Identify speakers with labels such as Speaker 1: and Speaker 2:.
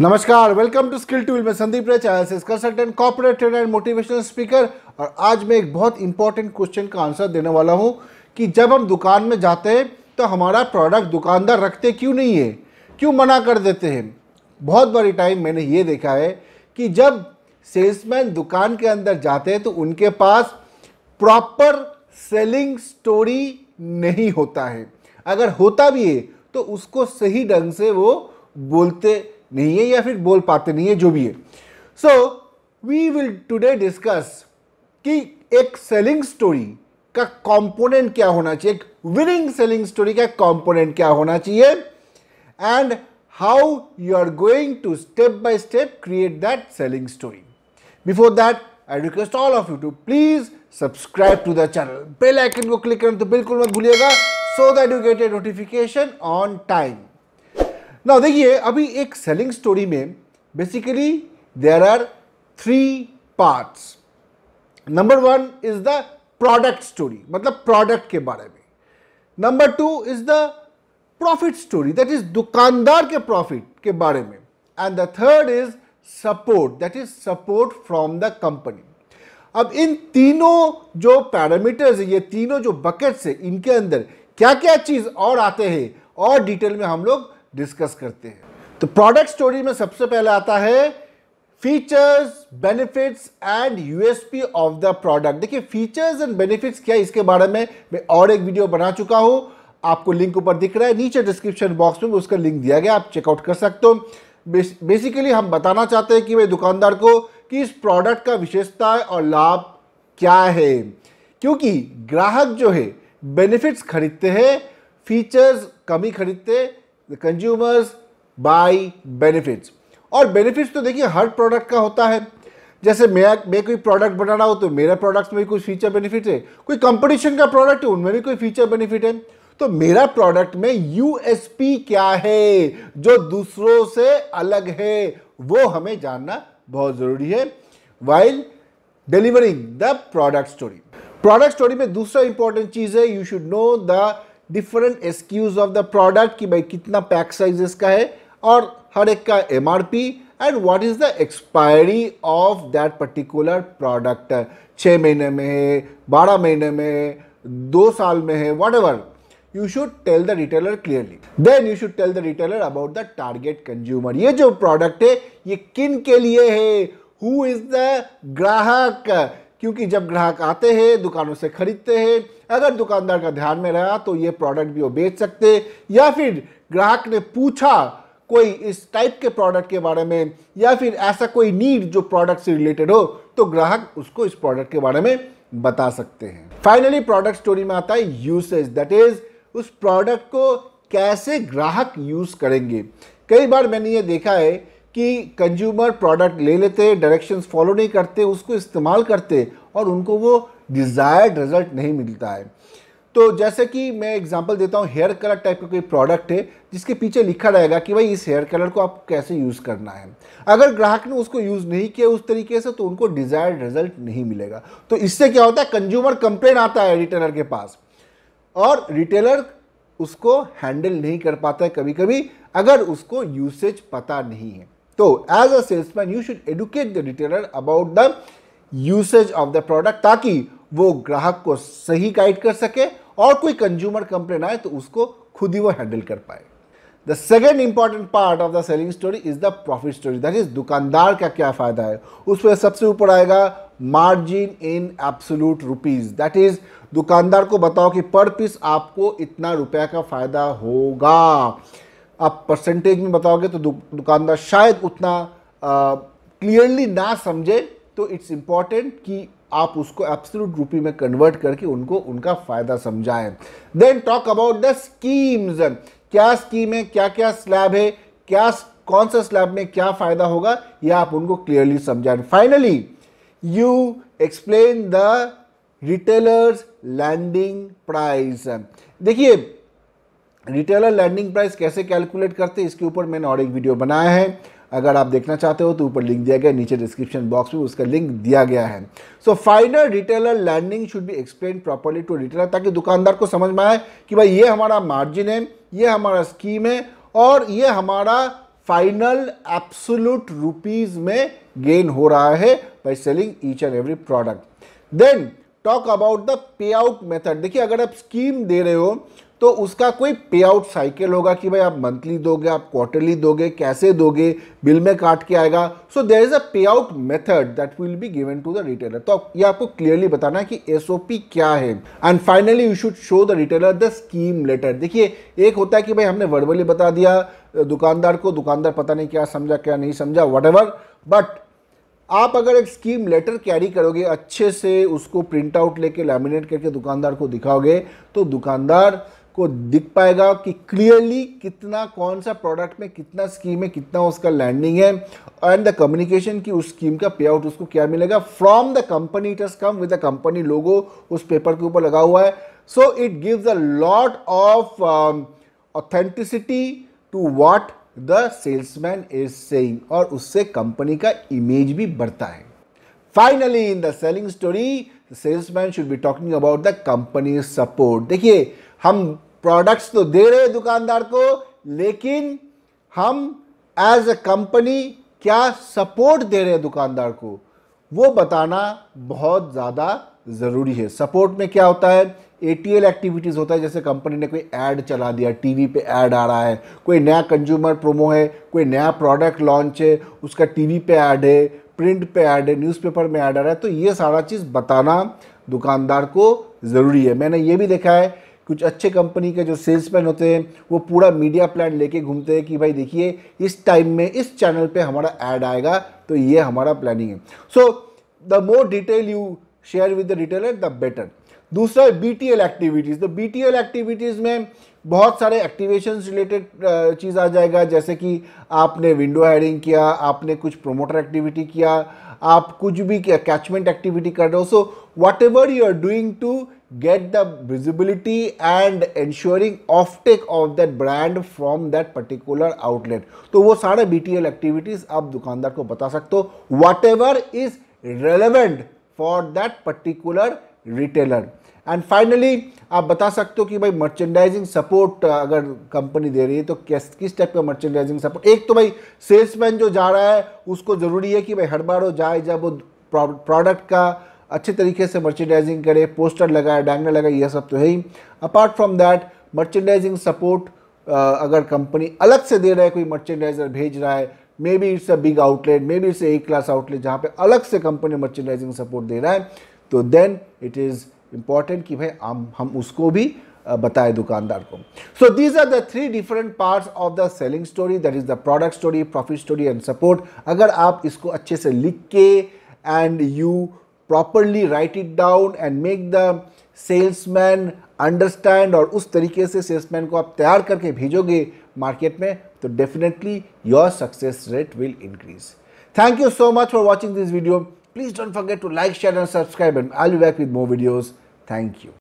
Speaker 1: नमस्कार welcome to skill tool में Sandeep Ray channel से consultant corporate trainer and motivational speaker और आज मैं एक बहुत इंपॉर्टेंट क्वेश्चन का आंसर देने वाला हूं कि जब हम दुकान में जाते हैं तो हमारा प्रोडक्ट दुकानदार रखते क्यों नहीं है क्यों मना कर देते हैं बहुत बड़ी टाइम मैंने ये देखा है कि जब सेल्समैन दुकान के अंदर जाते हैं तो उनके पास प्रॉपर सेलिंग स्टोरी नहीं होता है अगर होता भी है तो उसको सही ढंग से वो बोलते नहीं है या फिर बोल पाते नहीं है जो भी है so we will today discuss कि एक सेलिंग स्टोरी का कंपोनेंट क्या होना चाहिए एक विनिंग सेलिंग स्टोरी का कंपोनेंट क्या होना चाहिए and how you are going to step by step create that selling story before that I request all of you to please subscribe to the channel bell icon को click करना तो बिल्कुल मत भूलिएगा so that you get a notification on time ना देखिए अभी एक सेलिंग स्टोरी में basically there are three parts number one is the product story मतलब प्रोडक्ट के बारे में number two is the profit story that is दुकानदार के प्रॉफिट के बारे में and the third is support that is support from the company अब इन तीनों जो पैरामीटर्स ये तीनों जो बकेट्स है इनके अंदर क्या क्या चीज़ और आते हैं और डिटेल में हम लोग डिस्कस करते हैं तो प्रोडक्ट स्टोरी में सबसे पहले आता है features benefits and USP of the product देखिए फीचर्स एंड बेनिफिट्स क्या इसके बारे में मैं और एक वीडियो बना चुका हूं आपको लिंक ऊपर दिख रहा है नीचे डिस्क्रिप्शन बॉक्स में उसका लिंक दिया गया आप चेकआउट कर सकते हो बेसिकली हम बताना चाहते हैं कि भाई दुकानदार को कि इस प्रोडक्ट का विशेषता और लाभ क्या है क्योंकि ग्राहक जो है बेनिफिट्स खरीदते हैं फीचर्स कमी खरीदते द कंज्यूमर्स बाई बेनिफिट्स और बेनिफिट्स तो देखिए हर प्रोडक्ट का होता है जैसे मैं मैं कोई प्रोडक्ट बना रहा हूँ तो मेरा प्रोडक्ट्स में भी कुछ फीचर बेनिफिट है कोई कंपटीशन का प्रोडक्ट है उनमें भी कोई फीचर बेनिफिट है तो मेरा प्रोडक्ट में यूएसपी क्या है जो दूसरों से अलग है वो हमें जानना बहुत ज़रूरी है while delivering the product story product story में दूसरा इंपॉर्टेंट चीज़ है you should know the different SKUs of the product कि भाई कितना पैक साइज इसका है और हर एक का M R P and what is the expiry of that particular product छः महीने में है बारह महीने में है दो साल में है whatever you should tell the retailer clearly then you should tell the retailer about the target consumer ये जो प्रोडक्ट है ये किन के लिए है हु इज़ द ग्राहक क्योंकि जब ग्राहक आते हैं दुकानों से खरीदते हैं अगर दुकानदार का ध्यान में रहा तो ये प्रोडक्ट भी वो बेच सकते या फिर ग्राहक ने पूछा कोई इस टाइप के प्रोडक्ट के बारे में या फिर ऐसा कोई नीड जो प्रोडक्ट से रिलेटेड हो तो ग्राहक उसको इस प्रोडक्ट के बारे में बता सकते हैं फाइनली प्रोडक्ट स्टोरी में आता है यूसेज दैट इज उस प्रोडक्ट को कैसे ग्राहक यूज करेंगे कई बार मैंने ये देखा है कि कंज्यूमर प्रोडक्ट ले लेते डायरेक्शंस फॉलो नहीं करते उसको इस्तेमाल करते और उनको वो डिज़ायर्ड रिज़ल्ट नहीं मिलता है तो जैसे कि मैं एग्जांपल देता हूँ हेयर कलर टाइप का कोई प्रोडक्ट है जिसके पीछे लिखा रहेगा कि भाई इस हेयर कलर को आप कैसे यूज़ करना है अगर ग्राहक ने उसको यूज़ नहीं किया उस तरीके से तो उनको डिज़ायर्ड रिजल्ट नहीं मिलेगा तो इससे क्या होता है कंज्यूमर कंप्लेन आता है रिटेलर के पास और रिटेलर उसको हैंडल नहीं कर पाता है कभी कभी अगर उसको यूसेज पता नहीं है तो as a salesman you should educate the retailer about the usage of the product ताकि वो ग्राहक को सही गाइड कर सके और कोई कंज्यूमर कंप्लेन आए तो उसको खुद ही वो हैंडल कर पाए the second important part of the selling story is the profit story that is दुकानदार का क्या फायदा है उसमें सबसे ऊपर आएगा margin in absolute rupees that is दुकानदार को बताओ कि पर पीस आपको इतना रुपया का फायदा होगा आप परसेंटेज में बताओगे तो दुकानदार शायद उतना क्लियरली ना समझे तो इट्स इम्पॉर्टेंट कि आप उसको एब्सोलूट रूपी में कन्वर्ट करके उनको उनका फ़ायदा समझाएं then talk about the schemes क्या स्कीम है क्या क्या स्लैब है क्या कौन सा स्लैब में क्या फ़ायदा होगा यह आप उनको क्लियरली समझाएं finally you explain the retailers landing price देखिए रिटेलर लैंडिंग प्राइस कैसे कैलकुलेट करते हैं इसके ऊपर मैंने और एक वीडियो बनाया है अगर आप देखना चाहते हो तो ऊपर लिंक दिया गया नीचे डिस्क्रिप्शन बॉक्स में उसका लिंक दिया गया है so final retailer landing should be explain properly to retailer ताकि दुकानदार को समझ में आए कि भाई ये हमारा मार्जिन है ये हमारा स्कीम है और ये हमारा फाइनल एब्सोलूट रुपीज़ में गेन हो रहा है by selling each and every product then talk about the pay out method देखिए अगर आप स्कीम दे रहे हो तो उसका कोई पे आउट साइकिल होगा कि भाई आप मंथली दोगे आप क्वार्टरली दोगे कैसे दोगे बिल में काट के आएगा सो देर is a pay out method that will be given to the retailer तो ये आपको क्लियरली बताना है कि एस क्या है and finally you should show the retailer the scheme letter देखिए एक होता है कि भाई हमने वर्बली बता दिया दुकानदार को दुकानदार पता नहीं क्या समझा क्या नहीं समझा वट बट आप अगर एक स्कीम लेटर कैरी करोगे अच्छे से उसको प्रिंट आउट लेके लैमिनेट करके दुकानदार को दिखाओगे तो दुकानदार को दिख पाएगा कि क्लियरली कितना कौन सा प्रोडक्ट में कितना स्कीम है कितना उसका लैंडिंग है एंड द कम्युनिकेशन की उस स्कीम का पे आउट उसको क्या मिलेगा from the company it has come with the company logo उस पेपर के ऊपर लगा हुआ है so it gives a lot of authenticity to what the salesman is saying और उससे कंपनी का इमेज भी बढ़ता है finally in the selling story salesman should be talking about the company support देखिए हम प्रोडक्ट्स तो दे रहे दुकानदार को लेकिन हम एज ए कंपनी क्या सपोर्ट दे रहे हैं दुकानदार को वो बताना बहुत ज़्यादा ज़रूरी है सपोर्ट में क्या होता है ए एक्टिविटीज़ होता है जैसे कंपनी ने कोई ऐड चला दिया टीवी पे ऐड आ रहा है कोई नया कंज्यूमर प्रोमो है कोई नया प्रोडक्ट लॉन्च है उसका टीवी पे ऐड है प्रिंट पे ऐड है न्यूज़पेपर में ऐड आ रहा है तो ये सारा चीज़ बताना दुकानदार को ज़रूरी है मैंने ये भी देखा है कुछ अच्छे कंपनी के जो सेल्समैन होते हैं वो पूरा मीडिया प्लान लेके घूमते हैं कि भाई देखिए इस टाइम में इस चैनल पे हमारा ऐड आएगा तो ये हमारा प्लानिंग है so the more detail you share with the retailer the better दूसरा बी टी एल एक्टिविटीज़ तो बी टी एल एक्टिविटीज़ में बहुत सारे एक्टिवेशन रिलेटेड uh, चीज़ आ जाएगा जैसे कि आपने विंडो हेडिंग किया आपने कुछ प्रोमोटर एक्टिविटी किया आप कुछ भी कैचमेंट एक्टिविटी कर रहे हो so whatever you are doing to get the visibility and ensuring of take off that brand from that particular outlet तो वो सारे बी एक्टिविटीज आप दुकानदार को बता सकते हो whatever is relevant for that particular retailer and finally आप बता सकते हो कि भाई मर्चेंडाइजिंग सपोर्ट अगर कंपनी दे रही है तो किस किस टाइप का मर्चेंडाइजिंग सपोर्ट एक तो भाई सेल्समैन जो जा रहा है उसको ज़रूरी है कि भाई हर बार वो जाए जब वो प्रोडक्ट का अच्छे तरीके से मर्चेंडाइजिंग करे पोस्टर लगाए डैंगर लगाए यह सब तो है ही apart from that merchandising support अगर कंपनी अलग से दे रहा है कोई मर्चेंडाइजर भेज रहा है maybe it's a big outlet maybe it's A class outlet जहाँ पे अलग से कंपनी मर्चेंडाइजिंग सपोर्ट दे रहा है तो देन इट इज़ इम्पॉर्टेंट कि भाई हम हम उसको भी बताए दुकानदार को so these are the three different parts of the selling story that is the product story profit story and support अगर आप इसको अच्छे से लिख के and you properly write it down and make the salesman understand और उस तरीके से सेल्समैन को आप तैयार करके भेजोगे मार्केट में तो definitely your success rate will increase thank you so much for watching this video Please don't forget to like, share and subscribe and I'll be back with more videos. Thank you.